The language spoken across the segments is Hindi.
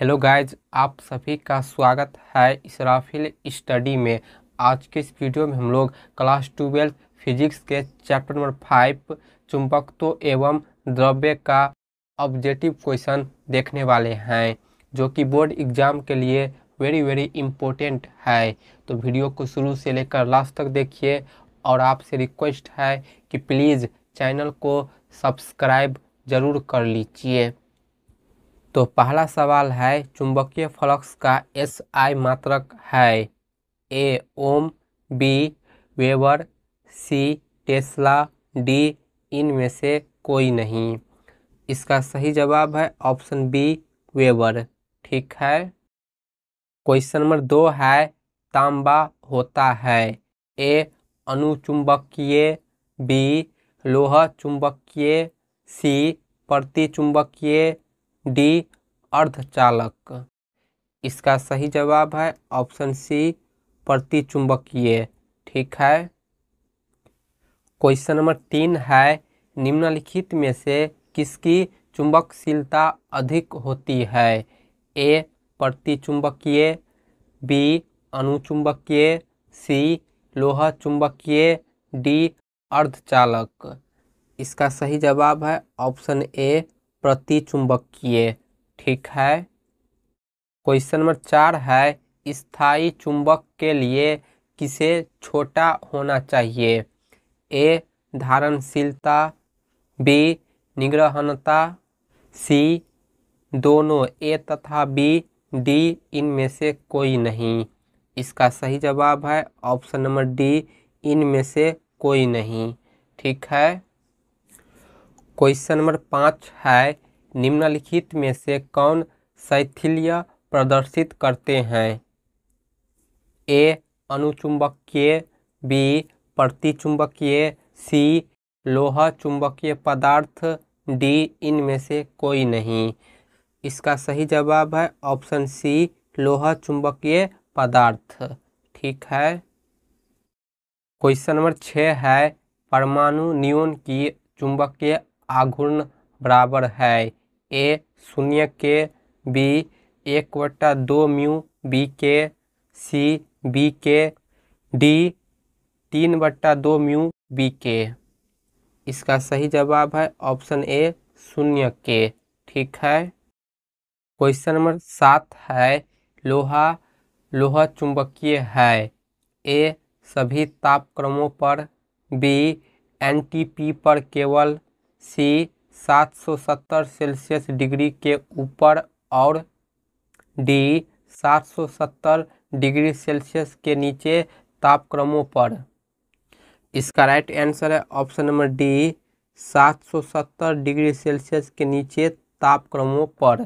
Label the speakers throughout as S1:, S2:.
S1: हेलो गाइज आप सभी का स्वागत है इसराफिल स्टडी में आज के इस वीडियो में हम लोग क्लास ट्वेल्थ फिजिक्स के चैप्टर नंबर फाइव चुंबकत्व एवं द्रव्य का ऑब्जेक्टिव क्वेश्चन देखने वाले हैं जो कि बोर्ड एग्जाम के लिए वेरी वेरी इम्पोर्टेंट है तो वीडियो को शुरू से लेकर लास्ट तक देखिए और आपसे रिक्वेस्ट है कि प्लीज़ चैनल को सब्सक्राइब ज़रूर कर लीजिए तो पहला सवाल है चुंबकीय फ्लक्स का एस आई मात्रक है A ohm B weber C tesla D इनमें से कोई नहीं इसका सही जवाब है ऑप्शन बी वेबर ठीक है क्वेश्चन नंबर दो है तांबा होता है ए अनुचुंबकीय बी लोह चुंबकीय सी प्रति चुंबकीय डी अर्धचालक इसका सही जवाब है ऑप्शन सी प्रतिचुंबकीय ठीक है क्वेश्चन नंबर तीन है निम्नलिखित में से किसकी चुंबकशीलता अधिक होती है ए प्रतिचुंबकीय बी अनुचुंबकीय सी लोहा चुंबकीय डी अर्धचालक इसका सही जवाब है ऑप्शन ए प्रतिचुंबकीय ठीक है क्वेश्चन नंबर चार है स्थायी चुंबक के लिए किसे छोटा होना चाहिए ए धारणशीलता बी निग्रहणता सी दोनों ए तथा बी डी इनमें से कोई नहीं इसका सही जवाब है ऑप्शन नंबर डी इनमें से कोई नहीं ठीक है क्वेश्चन नंबर पाँच है निम्नलिखित में से कौन शैथिल्य प्रदर्शित करते हैं ए अनुचुंबकीय बी प्रतिचुंबकीय सी लोहा चुंबकीय पदार्थ डी इनमें से कोई नहीं इसका सही जवाब है ऑप्शन सी लोहा चुंबकीय पदार्थ ठीक है क्वेश्चन नंबर छः है परमाणु नियोन की चुंबकीय आघूर्ण बराबर है ए शून्य के बी एक बट्टा दो म्यू बी के सी बी के डी तीन बट्टा दो म्यू बी के इसका सही जवाब है ऑप्शन ए शून्य के ठीक है क्वेश्चन नंबर सात है लोहा लोहा चुंबकीय है ए सभी तापक्रमों पर बी एनटीपी पर केवल सी 770 सेल्सियस डिग्री के ऊपर और डी 770 डिग्री सेल्सियस के नीचे तापक्रमों पर इसका राइट आंसर है option number D 770 degree Celsius के नीचे तापक्रमों पर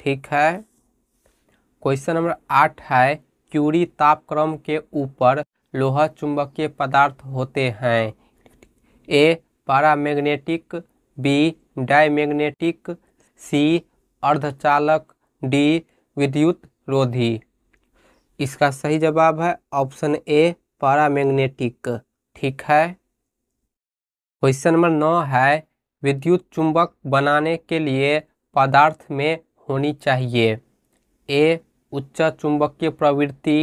S1: ठीक है क्वेश्चन नंबर आठ है क्यूरी तापक्रम के ऊपर लोहा चुंबकीय पदार्थ होते हैं ए पारामैग्नेटिक बी डायमैग्नेटिक सी अर्धचालक डी विद्युत रोधी इसका सही जवाब है ऑप्शन ए पारामैग्नेटिक ठीक है क्वेश्चन नंबर नौ है विद्युत चुंबक बनाने के लिए पदार्थ में होनी चाहिए ए उच्च चुंबकीय प्रवृत्ति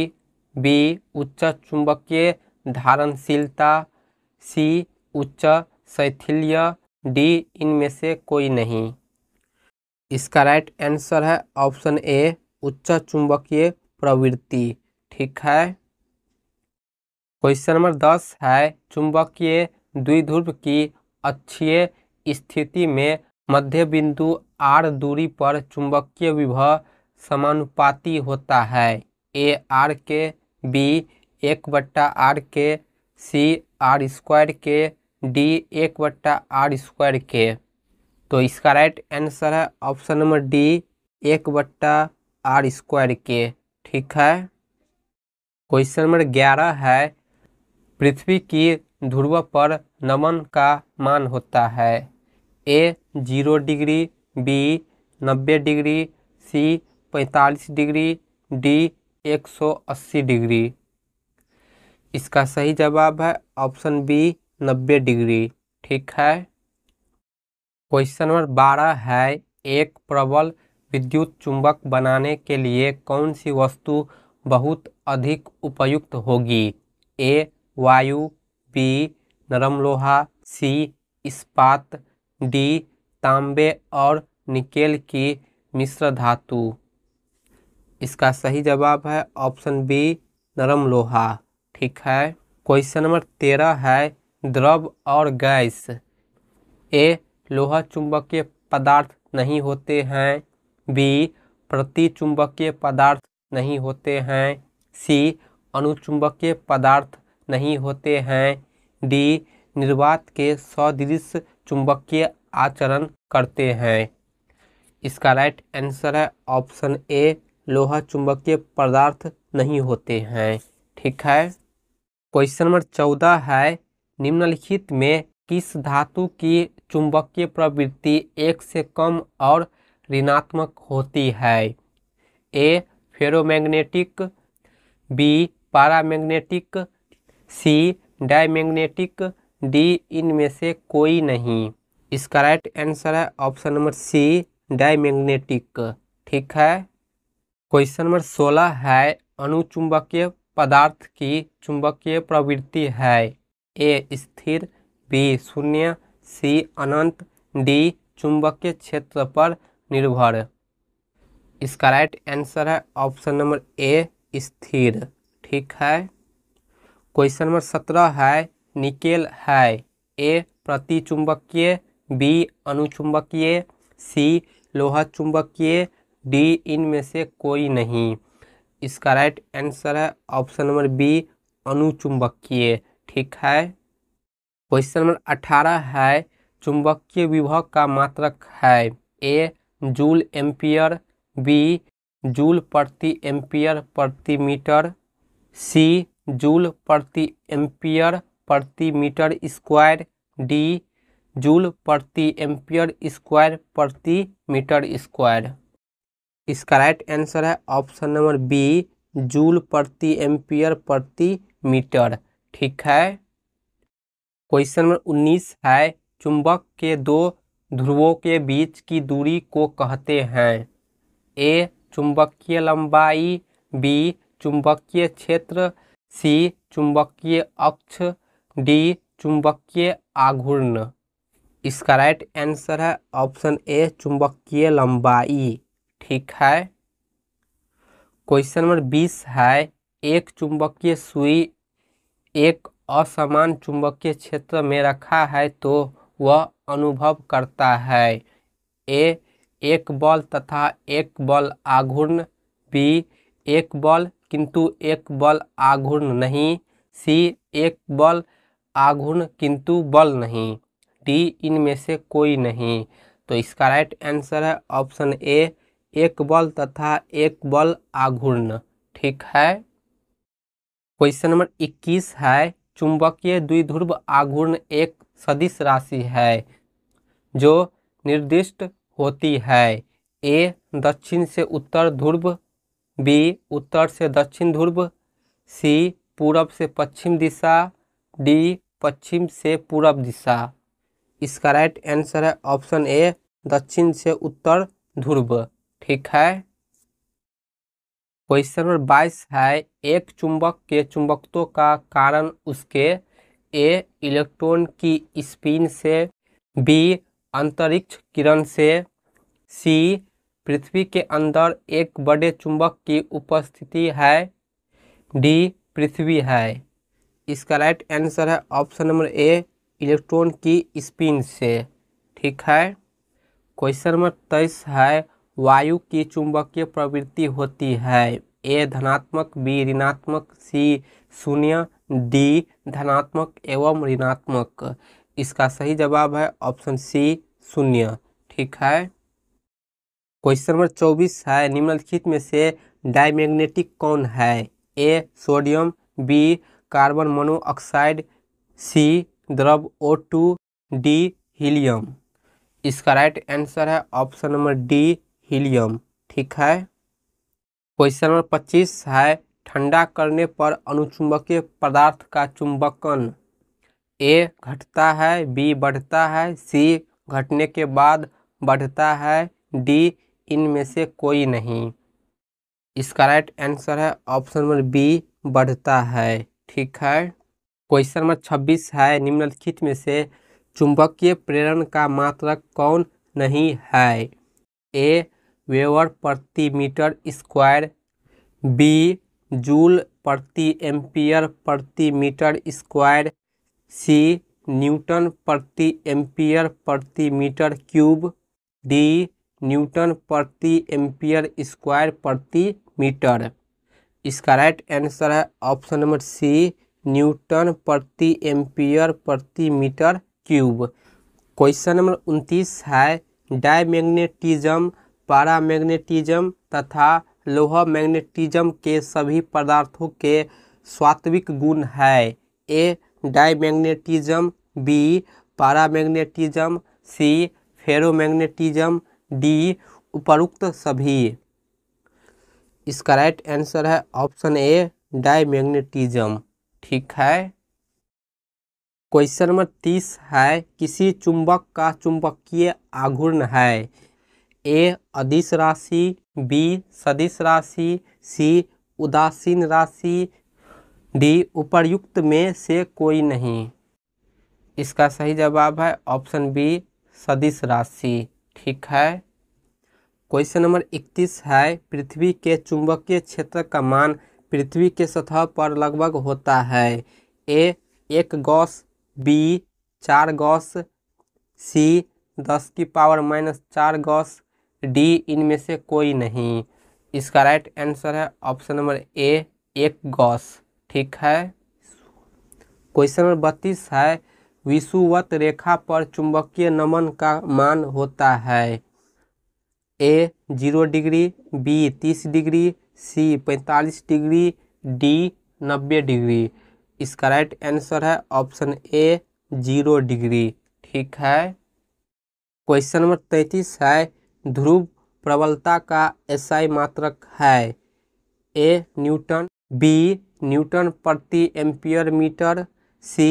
S1: बी उच्च चुंबकीय धारणशीलता सी उच्च शैथिल्य डी इनमें से कोई नहीं इसका राइट आंसर है ऑप्शन ए उच्च चुंबकीय प्रवृत्ति ठीक है क्वेश्चन नंबर दस है चुंबकीय द्विध्रुव की अक्षीय स्थिति में मध्य बिंदु आर दूरी पर चुंबकीय विभव समानुपाती होता है ए आर के बी एक बट्टा आर के सी आर स्क्वायर के डी एक बट्टा आर स्क्वायर के तो इसका राइट आंसर है ऑप्शन नंबर डी एक बट्टा आर स्क्वायर के ठीक है क्वेश्चन नंबर ग्यारह है पृथ्वी की ध्रुव पर नमन का मान होता है ए जीरो डिग्री बी नब्बे डिग्री सी पैंतालीस डिग्री डी एक सौ अस्सी डिग्री इसका सही जवाब है ऑप्शन बी नब्बे डिग्री ठीक है क्वेश्चन नंबर बारह है एक प्रबल विद्युत चुंबक बनाने के लिए कौन सी वस्तु बहुत अधिक उपयुक्त होगी ए वायु बी नरम लोहा सी इस्पात डी तांबे और निकेल की मिश्र धातु इसका सही जवाब है ऑप्शन बी नरम लोहा ठीक है क्वेश्चन नंबर तेरह है द्रव और गैस ए लोहा चुंबकीय पदार्थ नहीं होते हैं बी प्रति चुंबकीय पदार्थ नहीं होते हैं सी अनुचुंबकीय पदार्थ नहीं होते हैं डी निर्वात के सदृश चुंबकीय आचरण करते हैं इसका राइट आंसर है ऑप्शन ए लोहा चुंबकीय पदार्थ नहीं होते हैं ठीक है क्वेश्चन नंबर चौदह है निम्नलिखित में किस धातु की चुंबकीय प्रवृत्ति एक से कम और ऋणात्मक होती है A ferromagnetic B paramagnetic C diamagnetic D इनमें से कोई नहीं इसका राइट आंसर है ऑप्शन नंबर सी डायमैग्नेटिक ठीक है क्वेश्चन नंबर सोलह है अनुचुंबकीय पदार्थ की चुंबकीय प्रवृत्ति है ए स्थिर बी शून्य सी अनंत डी चुंबकीय क्षेत्र पर निर्भर इसका राइट आंसर है ऑप्शन नंबर ए स्थिर ठीक है क्वेश्चन नंबर सत्रह है निकेल है ए प्रति चुंबकीय बी अनुचुंबकीय सी लोहा चुंबकीय डी इनमें से कोई नहीं इसका राइट आंसर है ऑप्शन नंबर बी अनुचुंबकीय ठीक है क्वेश्चन नंबर अठारह है चुंबकीय विभव का मात्रक है A joule ampere B joule प्रति एम्पियर प्रति मीटर सी जूल प्रति एम्पियर प्रति मीटर स्क्वायर डी जूल प्रति एम्पियर स्क्वायर प्रति मीटर स्क्वायर इसका राइट आंसर है ऑप्शन नंबर बी जूल प्रति एम्पियर प्रति मीटर ठीक है क्वेश्चन नंबर उन्नीस है चुंबक के दो ध्रुवों के बीच की दूरी को कहते हैं ए चुंबकीय लंबाई बी चुंबकीय क्षेत्र सी चुंबकीय अक्ष डी चुंबकीय आघूर्ण इसका राइट आंसर है ऑप्शन ए चुंबकीय लंबाई ठीक है क्वेश्चन नंबर बीस है एक चुंबकीय सुई एक असमान चुंबकीय क्षेत्र में रखा है तो वह अनुभव करता है ए एक बल तथा एक बल आघूर्ण बी एक बल किंतु एक बल आघूर्ण नहीं सी एक बल आघूर्ण किंतु बल नहीं डी इनमें से कोई नहीं तो इसका राइट आंसर है ऑप्शन ए एक बल तथा एक बल आघूर्ण ठीक है क्वेश्चन नंबर इक्कीस है चुंबकीय द्विध्रुव आघूर्ण एक सदिश राशि है जो निर्दिष्ट होती है ए दक्षिण से उत्तर ध्रुव बी उत्तर से दक्षिण ध्रुव सी पूरब से पश्चिम दिशा डी पश्चिम से पूरब दिशा इसका राइट आंसर है ऑप्शन ए दक्षिण से उत्तर ध्रुव ठीक है क्वेश्चन नंबर बाईस है एक चुंबक के चुंबकत्व का कारण उसके ए इलेक्ट्रॉन की स्पिन से बी अंतरिक्ष किरण से सी पृथ्वी के अंदर एक बड़े चुंबक की उपस्थिति है डी पृथ्वी है इसका राइट आंसर है ऑप्शन नंबर ए इलेक्ट्रॉन की स्पिन से ठीक है क्वेश्चन नंबर तेईस है वायु की चुंबकीय प्रवृत्ति होती है ए धनात्मक बी ऋणात्मक सी शून्य डी धनात्मक एवं ऋणात्मक इसका सही जवाब है ऑप्शन सी शून्य ठीक है क्वेश्चन नंबर चौबीस है निम्नलिखित में से डायमैग्नेटिक कौन है A sodium B carbon monoxide C द्रव ओ टू डी हीलियम इसका राइट आंसर है ऑप्शन नंबर डी हीलियम ठीक है क्वेश्चन नंबर पच्चीस है ठंडा करने पर अनुचुंबकीय पदार्थ का चुंबकन ए घटता है बी बढ़ता है सी घटने के बाद बढ़ता है डी इनमें से कोई नहीं इसका राइट आंसर है ऑप्शन नंबर बी बढ़ता है ठीक है क्वेश्चन नंबर छब्बीस है निम्नलिखित में से चुंबकीय प्रेरण का मात्रक कौन नहीं है ए वेवर प्रति मीटर स्क्वायर बी जूल प्रति एम्पियर प्रति मीटर स्क्वायर सी न्यूटन प्रति एम्पियर प्रति मीटर क्यूब डी न्यूटन प्रति एम्पियर स्क्वायर प्रति मीटर इसका राइट आंसर है ऑप्शन नंबर सी न्यूटन प्रति एम्पियर प्रति मीटर क्यूब क्वेश्चन नंबर उनतीस है डायमैग्नेटिज्म पारामैग्नेटिज्म तथा लोह मैग्नेटिज्म के सभी पदार्थों के स्वात्विक गुण है A diamagnetism B paramagnetism C ferromagnetism D उपरोक्त सभी इसका राइट आंसर है ऑप्शन ए डायमैग्नेटिज्म ठीक है क्वेश्चन नंबर तीस है किसी चुंबक का चुंबकीय आघूर्ण है ए अधिस राशि बी सदिश राशि सी उदासीन राशि डी उपर्युक्त में से कोई नहीं इसका सही जवाब है ऑप्शन बी सदिश राशि ठीक है क्वेश्चन नंबर इकतीस है पृथ्वी के चुंबकीय क्षेत्र का मान पृथ्वी के सतह पर लगभग होता है ए एक गौस बी चार गौस सी दस की पावर माइनस चार गौस डी इनमें से कोई नहीं इसका राइट आंसर है ऑप्शन नंबर ए एक गॉस ठीक है क्वेश्चन नंबर बत्तीस है विषुवत रेखा पर चुंबकीय नमन का मान होता है ए जीरो डिग्री बी तीस डिग्री सी पैंतालीस डिग्री डी नब्बे डिग्री इसका राइट आंसर है ऑप्शन ए जीरो डिग्री ठीक है क्वेश्चन नंबर तैंतीस है ध्रुव प्रबलता का एसआई मात्रक है ए न्यूटन बी न्यूटन प्रति ampere metre C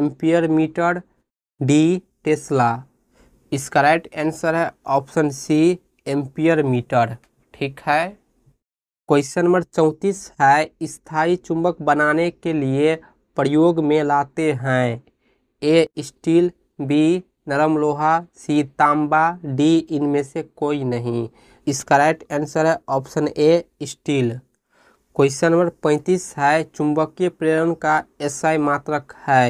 S1: ampere metre D tesla इसका राइट आंसर है ऑप्शन सी एम्पियर मीटर ठीक है क्वेश्चन नंबर चौंतीस है स्थायी चुंबक बनाने के लिए प्रयोग में लाते हैं ए स्टील बी नरम लोहा सी तांबा डी इनमें से कोई नहीं इसका राइट आंसर है option A steel question number पैंतीस है चुंबकीय प्रेरण का एसआई मात्रक है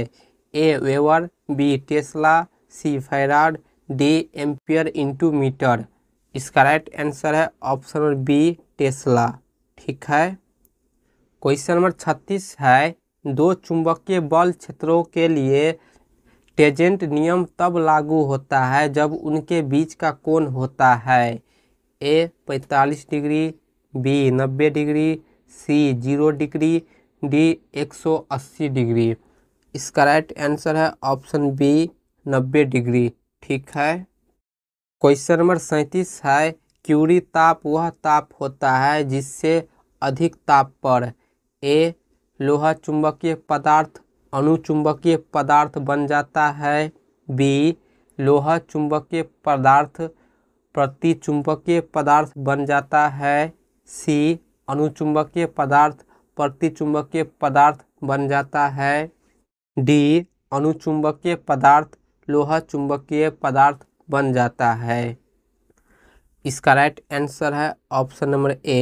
S1: A weber B tesla C farad D ampere into metre इसका राइट आंसर है ऑप्शन बी टेस्ला ठीक है क्वेश्चन नंबर छत्तीस है दो चुंबकीय बल क्षेत्रों के लिए टेजेंट नियम तब लागू होता है जब उनके बीच का कोण होता है A 45 degree B 90 degree C 0 degree D 180 degree इसका राइट आंसर है ऑप्शन बी 90 डिग्री ठीक है क्वेश्चन नंबर सैंतीस है क्यूरी ताप वह ताप होता है जिससे अधिक ताप पर ए लोहा चुंबकीय पदार्थ अनुचुंबकीय पदार्थ बन जाता है बी लोहा चुंबकीय पदार्थ प्रतिचुंबकीय पदार्थ बन जाता है सी अनुचुंबकीय पदार्थ प्रतिचुंबकीय पदार्थ बन जाता है डी अनुचुंबकीय पदार्थ लोहा चुंबकीय पदार्थ बन जाता है इसका राइट आंसर है ऑप्शन नंबर ए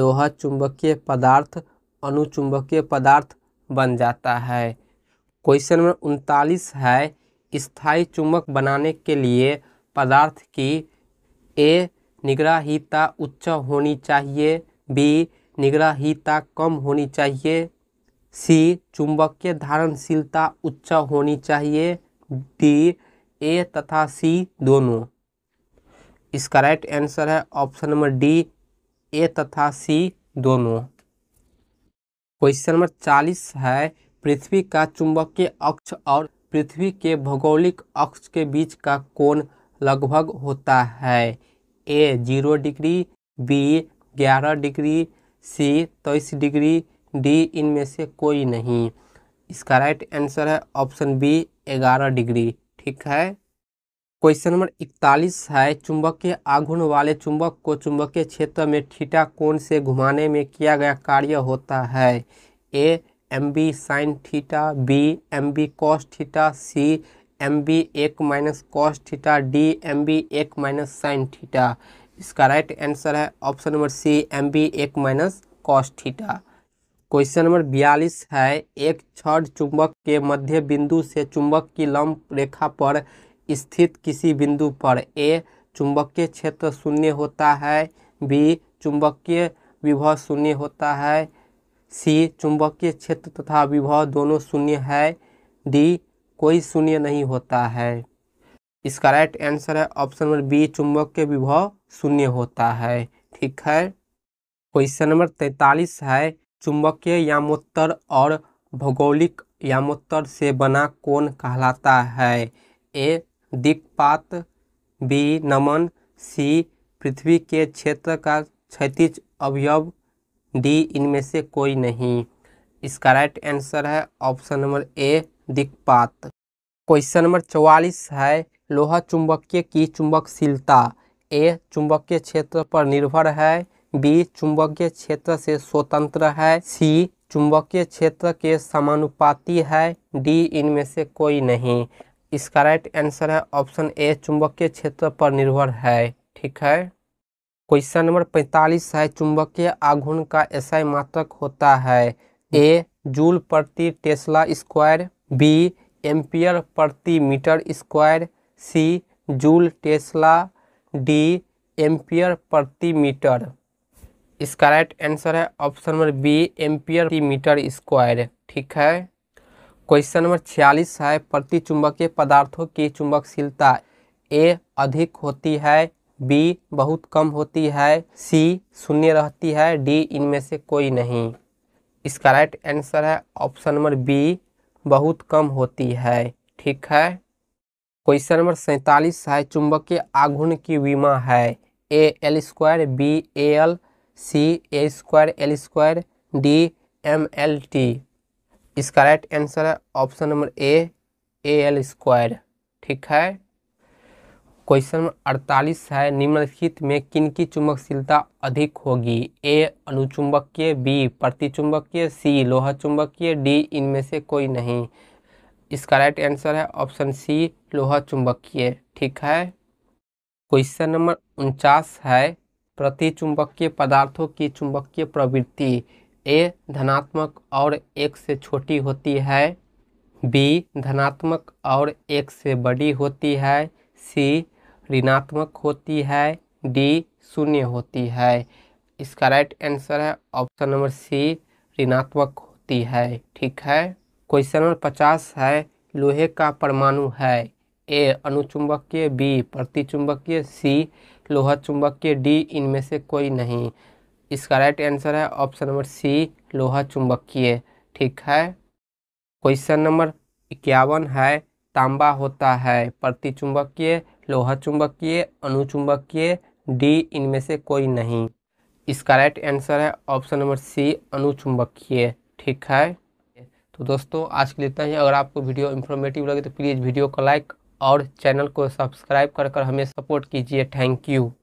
S1: लोहा चुंबकीय पदार्थ अनुचुंबकीय पदार्थ बन जाता है क्वेश्चन नंबर उनतालीस है स्थायी चुंबक बनाने के लिए पदार्थ की ए निगराहीता उच्च होनी चाहिए बी निगराहीता कम होनी चाहिए सी चुंबक के धारणशीलता उच्च होनी चाहिए डी ए तथा सी दोनों इसका राइट आंसर है ऑप्शन नंबर डी ए तथा सी दोनों क्वेश्चन नंबर चालीस है पृथ्वी का चुंबकीय अक्ष और पृथ्वी के भौगोलिक अक्ष के बीच का कोण लगभग होता है ए जीरो डिग्री बी ग्यारह डिग्री सी तेईस डिग्री डी इनमें से कोई नहीं इसका राइट आंसर है ऑप्शन बी ग्यारह डिग्री ठीक है क्वेश्चन नंबर इकतालीस है चुंबक के आघूर्ण वाले चुंबक को चुंबकीय क्षेत्र में ठीटा कोण से घुमाने में किया गया कार्य होता है A M B sine theta B M B cos theta C M B एक minus cos theta D M B एक माइनस साइन थीटा इसका राइट आंसर है option number C M B एक minus cos theta question number बयालीस है एक छठ चुंबक के मध्य बिंदु से चुंबक की लंब रेखा पर स्थित किसी बिंदु पर ए चुंबकीय क्षेत्र शून्य होता है बी चुंबकीय विभव शून्य होता है सी चुंबकीय क्षेत्र तथा विभव दोनों शून्य है डी कोई शून्य नहीं होता है इसका राइट आंसर है ऑप्शन नंबर बी चुंबकीय विभव शून्य होता है ठीक है क्वेश्चन नंबर तैतालीस है चुंबकीय यामोत्तर और भौगोलिक यामोत्तर से बना कौन कहलाता है ए दिक्पात बी नमन सी पृथ्वी के क्षेत्र का क्षतिज अवयव डी इनमें से कोई नहीं इसका राइट आंसर है ऑप्शन नंबर ए दिक्पात क्वेश्चन नंबर चौवालीस है लोहा चुंबकीय की चुंबकशीलता ए चुंबकीय क्षेत्र पर निर्भर है बी चुंबकीय क्षेत्र से स्वतंत्र है सी चुंबकीय क्षेत्र के समानुपाती है डी इनमें से कोई नहीं इसका राइट आंसर है ऑप्शन ए चुंबकीय क्षेत्र पर निर्भर है ठीक है क्वेश्चन नंबर पैंतालीस है चुंबकीय आघूर्ण का एसआई मात्रक होता है ए जूल प्रति टेस्ला स्क्वायर बी एम्पियर प्रति metre square C joule tesla D ampere प्रति मीटर इसका राइट आंसर है ऑप्शन नंबर बी एम्पियर प्रति मीटर स्क्वायर ठीक है क्वेश्चन नंबर छियालीस है प्रति चुंबकीय पदार्थों की चुंबकशीलता ए अधिक होती है बी बहुत कम होती है सी शून्य रहती है डी इनमें से कोई नहीं इसका राइट आंसर है ऑप्शन नंबर बी बहुत कम होती है ठीक है क्वेश्चन नंबर सैंतालीस है चुंबकीय आघूर्ण की विमा है A L square B A L C A square L square D M L T इसका राइट आंसर है option number A A L square ठीक है क्वेश्चन नंबर अड़तालीस है निम्नलिखित में किन की चुंबकशीलता अधिक होगी ए अनुचुंबकीय बी प्रतिचुंबकीय सी लोहा चुंबकीय डी इनमें से कोई नहीं इसका राइट आंसर है ऑप्शन सी लोहा चुंबकीय ठीक है क्वेश्चन नंबर उनचास है प्रतिचुंबकीय पदार्थों की चुंबकीय प्रवृत्ति ए धनात्मक और एक से छोटी होती है बी धनात्मक और एक से बड़ी होती है सी ऋणात्मक होती है डी शून्य होती है इसका राइट आंसर है ऑप्शन नंबर सी ऋणात्मक होती है ठीक है क्वेश्चन नंबर पचास है लोहे का परमाणु है ए अनुचुंबकीय बी प्रतिचुंबकीय सी लोहा चुंबकीय डी इनमें से कोई नहीं इसका राइट आंसर है ऑप्शन नंबर सी लोहा चुंबकीय ठीक है क्वेश्चन नंबर इक्यावन है तांबा होता है प्रति चुंबकीय लोहा चुंबकीय अनुचुंबकीय डी इनमें से कोई नहीं इसका राइट आंसर है ऑप्शन नंबर सी अनुचुंबकीय ठीक है तो दोस्तों आज के लिए इतना ही अगर आपको वीडियो इन्फॉर्मेटिव लगे तो प्लीज़ वीडियो को लाइक और चैनल को सब्सक्राइब कर कर हमें सपोर्ट कीजिए थैंक यू